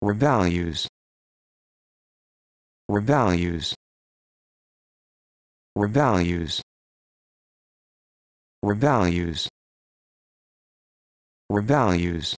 were values were values were values were values were values